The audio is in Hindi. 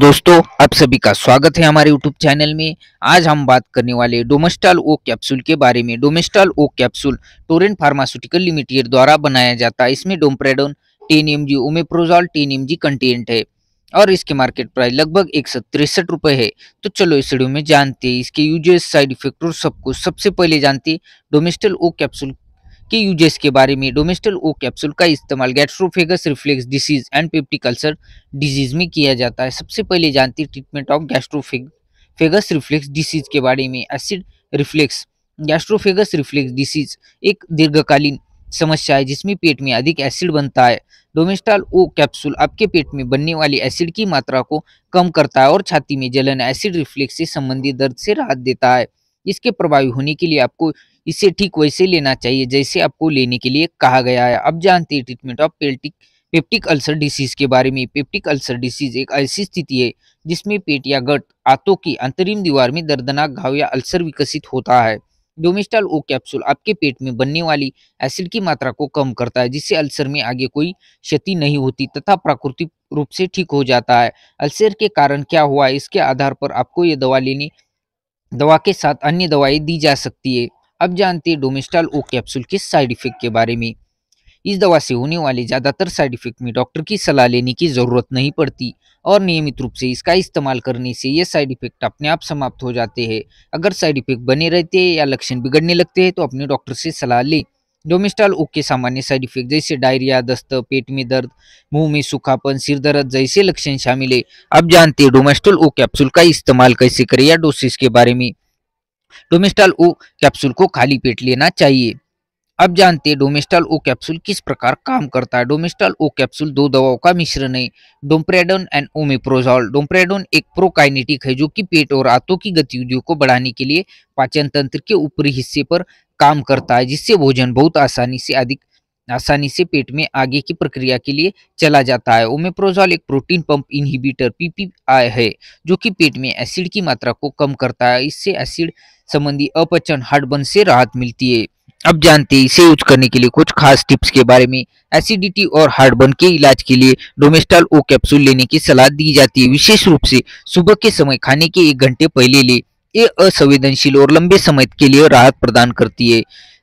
दोस्तों आप सभी का स्वागत है हमारे YouTube चैनल में आज हम बात करने वाले डोमेस्टाल ओ कैप्सूल के बारे में Domstal O capsule Torrent Pharmaceutical Limited द्वारा बनाया जाता है इसमें domperidone ten M G omeprazole ten M G content है और इसके मार्केट प्राइस लगभग एक सौ तिरसठ रुपये है तो चलो इस वीडियो में जानते हैं इसके यूजेस साइड इफेक्ट और सब कुछ सबसे पहले जानते डोमेस्टल ओ कैप्सूल के यूजेस के बारे में डोमेस्टल ओ कैप्सूल का इस्तेमाल gastroesophageal reflux disease and peptic ulcer disease में किया जाता है सबसे पहले जानते हैं treatment of gastroesophageal reflux disease के बारे में acid reflux gastroesophageal reflux disease एक दीर्घकालीन समस्या है जिसमें पेट में अधिक एसिड बनता है डोमेस्टाल ओ कैप्सूल आपके पेट में बनने वाली एसिड की मात्रा को कम करता है और छाती में जलन एसिड रिफ्लेक्स से संबंधित दर्द से राहत देता है इसके प्रभावी होने के लिए आपको इसे ठीक वैसे लेना चाहिए जैसे आपको लेने के लिए कहा गया है अब जानते हैं treatment of peptic peptic ulcer disease के बारे में पेप्टिक अल्सर डिसीज एक ऐसी स्थिति है जिसमें पेट या गट आंतों की अंतरिम दीवार में दर्दनाक घाव या अल्सर विकसित होता है डोमिस्टाल ओ कैप्सूल आपके पेट में बनने वाली एसिड की मात्रा को कम करता है जिससे अल्सर में आगे कोई क्षति नहीं होती तथा प्राकृतिक रूप से ठीक हो जाता है अल्सर के कारण क्या हुआ इसके आधार पर आपको ये दवा लेनी दवा के साथ अन्य दवाई दी जा सकती है अब जानते हैं डोमिस्टाल ओ कैप्सूल के साइड इफेक्ट के बारे में इस दवा से होने वाले ज़्यादातर साइड इफेक्ट में डॉक्टर की सलाह लेने की ज़रूरत नहीं पड़ती और नियमित रूप से इसका इस्तेमाल करने से ये साइड इफेक्ट अपने आप समाप्त हो जाते हैं अगर साइड इफेक्ट बने रहते हैं या लक्षण बिगड़ने लगते हैं तो अपने डॉक्टर से सलाह लें डोमिस्टाल ओक के सामान्य साइड इफेक्ट जैसे डायरिया दस्त पेट में दर्द मुंह में सूखापन सिर दर्द जैसे लक्षण शामिल है अब जानते हैं डोमेस्टल ओ कैप्सूल का इस्तेमाल कैसे करें या डोसेस के बारे में डोमेस्टाल ओ कैप्सूल को खाली पेट लेना चाहिए अब जानते हैं डोमेस्टाल ओ कैप्सूल किस प्रकार काम करता है डोमेस्टाल ओ कैप्सूल दो दवाओं का मिश्रण है डोम्प्रेडोन एंड ओमेप्रोजॉल डोम्प्रेडोन एक प्रोकाइनेटिक है जो कि पेट और आंतों की गतिविधियों को बढ़ाने के लिए पाचन तंत्र के ऊपरी हिस्से पर काम करता है जिससे भोजन बहुत आसानी से अधिक आसानी से पेट में आगे की प्रक्रिया के लिए चला जाता है ओमेप्रोजॉल एक प्रोटीन पंप इनहिबिटर पीपीआई है जो कि पेट में एसिड की मात्रा को कम करता है इससे एसिड संबंधी अपचन हार्डबन से राहत मिलती है अब जानते हैं इसे यूज करने के लिए कुछ खास टिप्स के बारे में एसिडिटी और हार्डबर्न के इलाज के लिए डोमेस्टाल ओ कैप्सूल लेने की सलाह दी जाती है विशेष रूप से सुबह के समय खाने के एक घंटे पहले ले ये असंवेदनशील और लंबे समय के लिए राहत प्रदान करती है